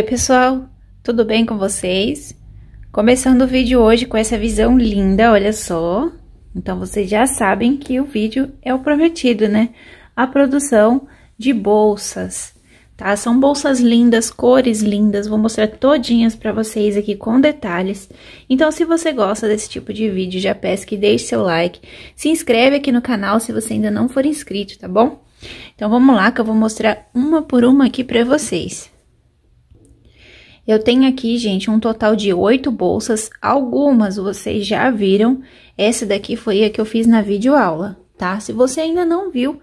Oi, pessoal, tudo bem com vocês? Começando o vídeo hoje com essa visão linda, olha só. Então, vocês já sabem que o vídeo é o prometido, né? A produção de bolsas, tá? São bolsas lindas, cores lindas, vou mostrar todinhas para vocês aqui com detalhes. Então, se você gosta desse tipo de vídeo, já peço que deixe seu like, se inscreve aqui no canal se você ainda não for inscrito, tá bom? Então, vamos lá que eu vou mostrar uma por uma aqui para vocês. Eu tenho aqui, gente, um total de oito bolsas, algumas vocês já viram, essa daqui foi a que eu fiz na videoaula, tá? Se você ainda não viu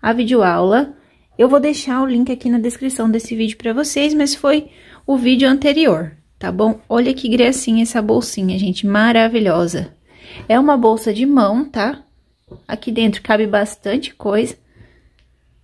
a videoaula, eu vou deixar o link aqui na descrição desse vídeo para vocês, mas foi o vídeo anterior, tá bom? Olha que gracinha essa bolsinha, gente, maravilhosa. É uma bolsa de mão, tá? Aqui dentro cabe bastante coisa.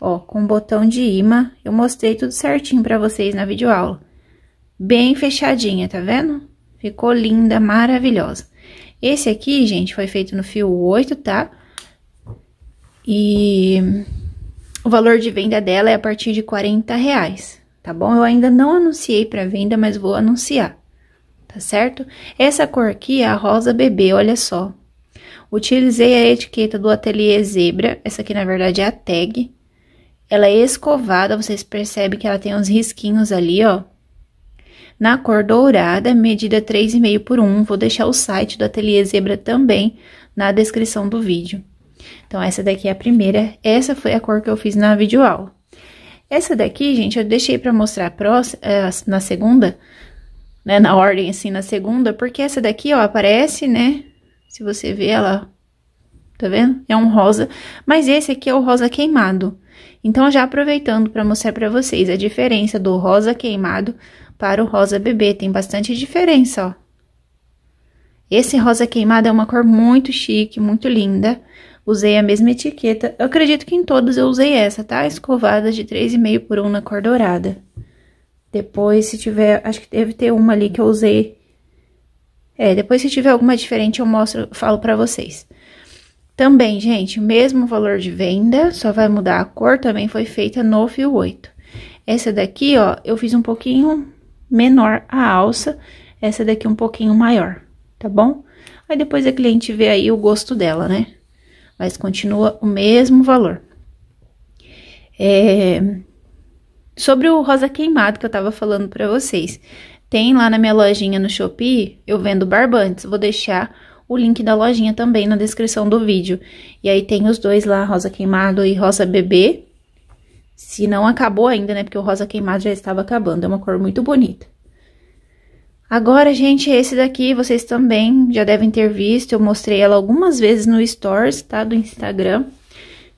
Ó, com botão de imã, eu mostrei tudo certinho para vocês na videoaula bem fechadinha, tá vendo? Ficou linda, maravilhosa. Esse aqui, gente, foi feito no fio 8, tá? E o valor de venda dela é a partir de 40 reais, tá bom? Eu ainda não anunciei para venda, mas vou anunciar, tá certo? Essa cor aqui é a rosa bebê, olha só. Utilizei a etiqueta do Ateliê Zebra, essa aqui na verdade é a tag. Ela é escovada, vocês percebem que ela tem uns risquinhos ali, ó na cor dourada, medida 3,5 por 1. Vou deixar o site do Ateliê Zebra também na descrição do vídeo. Então, essa daqui é a primeira. Essa foi a cor que eu fiz na videoaula. Essa daqui, gente, eu deixei para mostrar próxima, eh, na segunda, né, na ordem, assim, na segunda, porque essa daqui, ó, aparece, né, se você vê ela, tá vendo? É um rosa, mas esse aqui é o rosa queimado. Então, já aproveitando para mostrar para vocês a diferença do rosa queimado para o rosa bebê. Tem bastante diferença, ó. Esse rosa queimado é uma cor muito chique, muito linda. Usei a mesma etiqueta. Eu acredito que em todos eu usei essa, tá? Escovada de 3,5 por 1 na cor dourada. Depois, se tiver... Acho que deve ter uma ali que eu usei. É, depois se tiver alguma diferente eu mostro, falo pra vocês. Também, gente, o mesmo valor de venda, só vai mudar a cor, também foi feita no fio 8. Essa daqui, ó, eu fiz um pouquinho menor a alça, essa daqui é um pouquinho maior, tá bom? Aí depois a cliente vê aí o gosto dela, né? Mas continua o mesmo valor. É... Sobre o rosa queimado que eu tava falando pra vocês. Tem lá na minha lojinha no Shopee, eu vendo barbantes. Vou deixar o link da lojinha também na descrição do vídeo. E aí tem os dois lá, rosa queimado e rosa bebê. Se não acabou ainda, né? Porque o rosa queimado já estava acabando. É uma cor muito bonita. Agora, gente, esse daqui vocês também já devem ter visto. Eu mostrei ela algumas vezes no Stories, tá? Do Instagram.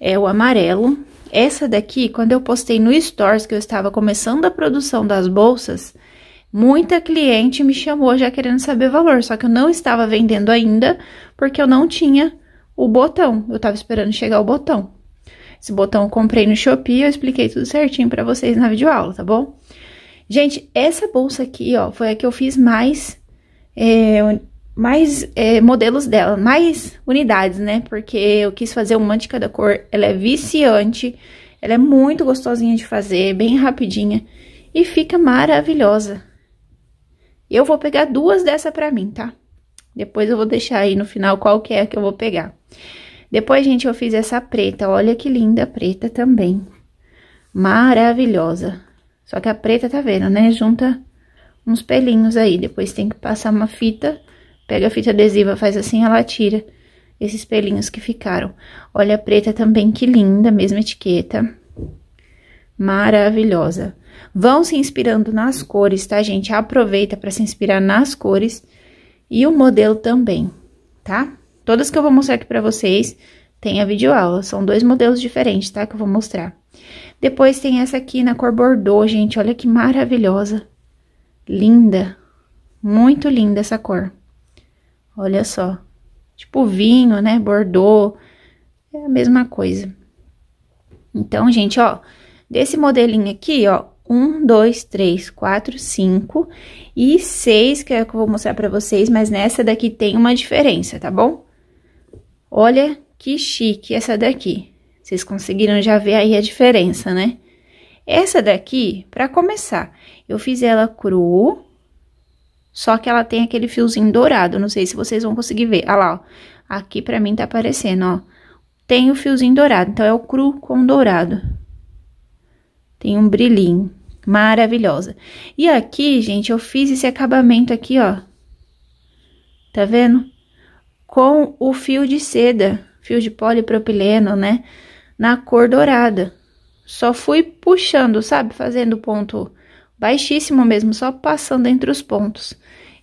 É o amarelo. Essa daqui, quando eu postei no Stories que eu estava começando a produção das bolsas, muita cliente me chamou já querendo saber o valor. Só que eu não estava vendendo ainda, porque eu não tinha o botão. Eu estava esperando chegar o botão. Esse botão eu comprei no Shopee, eu expliquei tudo certinho pra vocês na videoaula, tá bom? Gente, essa bolsa aqui, ó, foi a que eu fiz mais, é, mais é, modelos dela, mais unidades, né? Porque eu quis fazer uma de cada cor, ela é viciante, ela é muito gostosinha de fazer, bem rapidinha e fica maravilhosa. Eu vou pegar duas dessa pra mim, tá? Depois eu vou deixar aí no final qual que é que eu vou pegar. Depois, gente, eu fiz essa preta. Olha que linda preta também. Maravilhosa. Só que a preta, tá vendo, né? Junta uns pelinhos aí. Depois tem que passar uma fita. Pega a fita adesiva, faz assim, ela tira esses pelinhos que ficaram. Olha a preta também, que linda. Mesma etiqueta. Maravilhosa. Vão se inspirando nas cores, tá, gente? Aproveita para se inspirar nas cores e o modelo também, tá? Todas que eu vou mostrar aqui para vocês tem a videoaula. São dois modelos diferentes, tá? Que eu vou mostrar. Depois tem essa aqui na cor bordô, gente. Olha que maravilhosa. Linda. Muito linda essa cor. Olha só. Tipo vinho, né? Bordô. É a mesma coisa. Então, gente, ó. Desse modelinho aqui, ó. Um, dois, três, quatro, cinco e seis, que é o que eu vou mostrar pra vocês. Mas nessa daqui tem uma diferença, tá bom? Olha que chique essa daqui. Vocês conseguiram já ver aí a diferença, né? Essa daqui, para começar, eu fiz ela cru, só que ela tem aquele fiozinho dourado, não sei se vocês vão conseguir ver. Olha lá, ó. aqui pra mim tá aparecendo, ó. Tem o fiozinho dourado, então é o cru com dourado. Tem um brilhinho, maravilhosa. E aqui, gente, eu fiz esse acabamento aqui, ó. Tá vendo? com o fio de seda, fio de polipropileno, né? Na cor dourada. Só fui puxando, sabe? Fazendo ponto baixíssimo mesmo, só passando entre os pontos.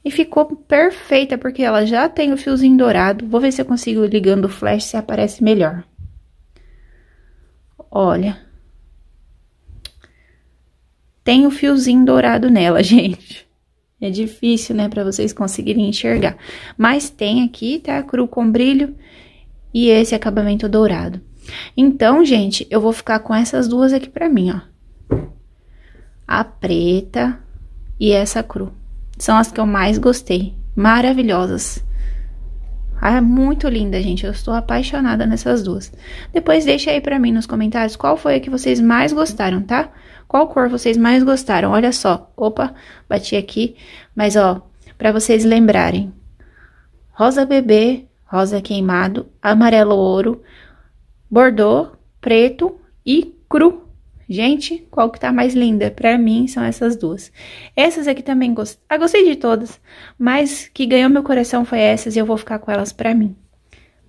E ficou perfeita, porque ela já tem o fiozinho dourado. Vou ver se eu consigo ligando o flash, se aparece melhor. Olha. Tem o fiozinho dourado nela, gente. É difícil, né, para vocês conseguirem enxergar. Mas tem aqui, tá? Cru com brilho e esse acabamento dourado. Então, gente, eu vou ficar com essas duas aqui pra mim, ó. A preta e essa cru. São as que eu mais gostei. Maravilhosas. Ah, é muito linda, gente. Eu estou apaixonada nessas duas. Depois deixa aí pra mim nos comentários qual foi a que vocês mais gostaram, tá? Tá? Qual cor vocês mais gostaram? Olha só. Opa, bati aqui. Mas, ó, para vocês lembrarem. Rosa bebê, rosa queimado, amarelo ouro, bordô, preto e cru. Gente, qual que tá mais linda? Pra mim, são essas duas. Essas aqui também gostei. Ah, gostei de todas, mas que ganhou meu coração foi essas e eu vou ficar com elas pra mim.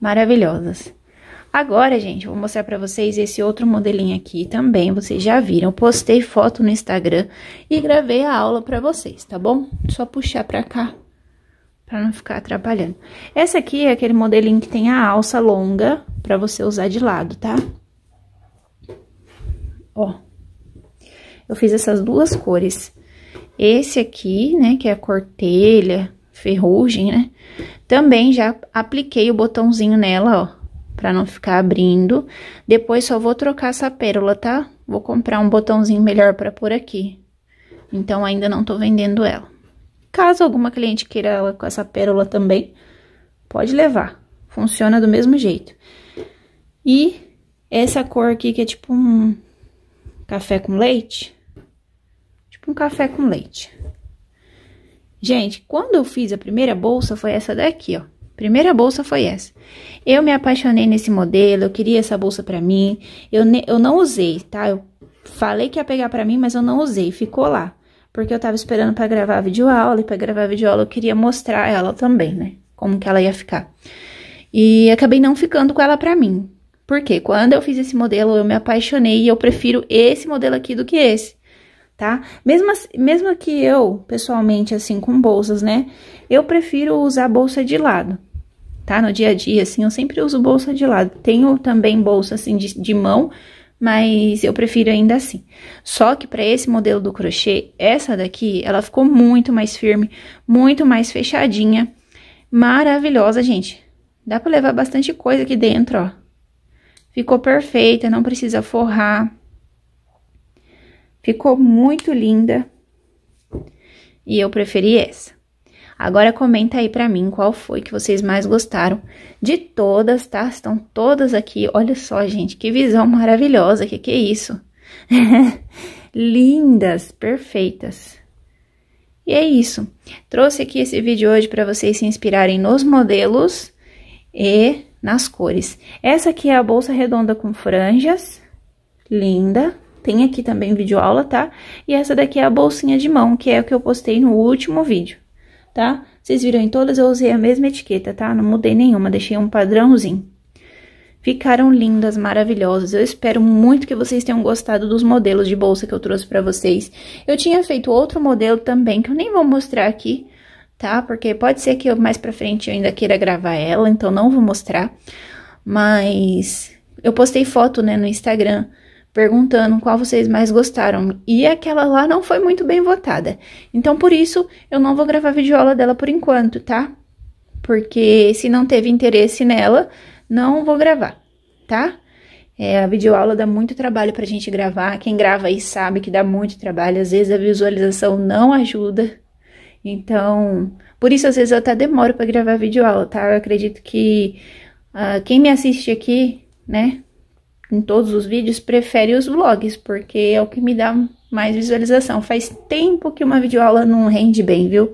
Maravilhosas. Agora, gente, vou mostrar pra vocês esse outro modelinho aqui também, vocês já viram. Postei foto no Instagram e gravei a aula pra vocês, tá bom? Só puxar pra cá, pra não ficar atrapalhando. Essa aqui é aquele modelinho que tem a alça longa pra você usar de lado, tá? Ó, eu fiz essas duas cores. Esse aqui, né, que é a cortelha, ferrugem, né? Também já apliquei o botãozinho nela, ó para não ficar abrindo. Depois só vou trocar essa pérola, tá? Vou comprar um botãozinho melhor para pôr aqui. Então, ainda não tô vendendo ela. Caso alguma cliente queira ela com essa pérola também, pode levar. Funciona do mesmo jeito. E essa cor aqui, que é tipo um café com leite. Tipo um café com leite. Gente, quando eu fiz a primeira bolsa, foi essa daqui, ó. Primeira bolsa foi essa. Eu me apaixonei nesse modelo, eu queria essa bolsa para mim. Eu, eu não usei, tá? Eu falei que ia pegar para mim, mas eu não usei, ficou lá. Porque eu tava esperando para gravar a videoaula e para gravar a videoaula eu queria mostrar ela também, né? Como que ela ia ficar. E acabei não ficando com ela para mim. Porque quando eu fiz esse modelo, eu me apaixonei e eu prefiro esse modelo aqui do que esse, tá? Mesmo, assim, mesmo que eu, pessoalmente, assim, com bolsas, né? Eu prefiro usar bolsa de lado tá? No dia a dia, assim, eu sempre uso bolsa de lado. Tenho também bolsa, assim, de, de mão, mas eu prefiro ainda assim. Só que para esse modelo do crochê, essa daqui, ela ficou muito mais firme, muito mais fechadinha. Maravilhosa, gente. Dá para levar bastante coisa aqui dentro, ó. Ficou perfeita, não precisa forrar. Ficou muito linda. E eu preferi essa. Agora comenta aí para mim qual foi que vocês mais gostaram de todas, tá? Estão todas aqui. Olha só, gente, que visão maravilhosa. Que que é isso? Lindas, perfeitas. E é isso. Trouxe aqui esse vídeo hoje para vocês se inspirarem nos modelos e nas cores. Essa aqui é a bolsa redonda com franjas, linda. Tem aqui também vídeo aula, tá? E essa daqui é a bolsinha de mão, que é o que eu postei no último vídeo tá? Vocês viram em todas, eu usei a mesma etiqueta, tá? Não mudei nenhuma, deixei um padrãozinho. Ficaram lindas, maravilhosas. Eu espero muito que vocês tenham gostado dos modelos de bolsa que eu trouxe pra vocês. Eu tinha feito outro modelo também, que eu nem vou mostrar aqui, tá? Porque pode ser que eu, mais pra frente eu ainda queira gravar ela, então não vou mostrar. Mas eu postei foto, né, no Instagram perguntando qual vocês mais gostaram. E aquela lá não foi muito bem votada. Então, por isso, eu não vou gravar vídeo aula dela por enquanto, tá? Porque se não teve interesse nela, não vou gravar, tá? É, a videoaula dá muito trabalho pra gente gravar. Quem grava aí sabe que dá muito trabalho. Às vezes a visualização não ajuda. Então, por isso às vezes eu até demoro para gravar videoaula, tá? Eu acredito que uh, quem me assiste aqui, né, em todos os vídeos, prefere os vlogs, porque é o que me dá mais visualização. Faz tempo que uma videoaula não rende bem, viu?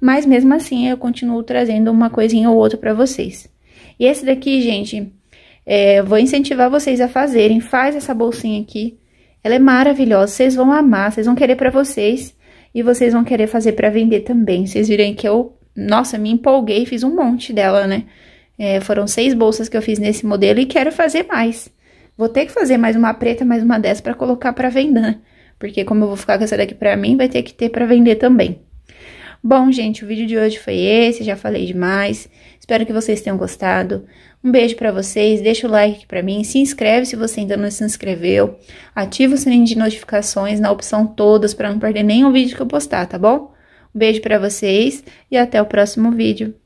Mas mesmo assim, eu continuo trazendo uma coisinha ou outra para vocês. E esse daqui, gente, é, vou incentivar vocês a fazerem. Faz essa bolsinha aqui. Ela é maravilhosa, vocês vão amar, vocês vão querer para vocês e vocês vão querer fazer para vender também. Vocês viram que eu, nossa, me empolguei, fiz um monte dela, né? É, foram seis bolsas que eu fiz nesse modelo e quero fazer mais. Vou ter que fazer mais uma preta, mais uma dessa para colocar para vender, né? Porque como eu vou ficar com essa daqui para mim, vai ter que ter para vender também. Bom, gente, o vídeo de hoje foi esse, já falei demais. Espero que vocês tenham gostado. Um beijo para vocês, deixa o like para mim, se inscreve se você ainda não se inscreveu, ativa o sininho de notificações na opção todas para não perder nenhum vídeo que eu postar, tá bom? Um beijo para vocês e até o próximo vídeo.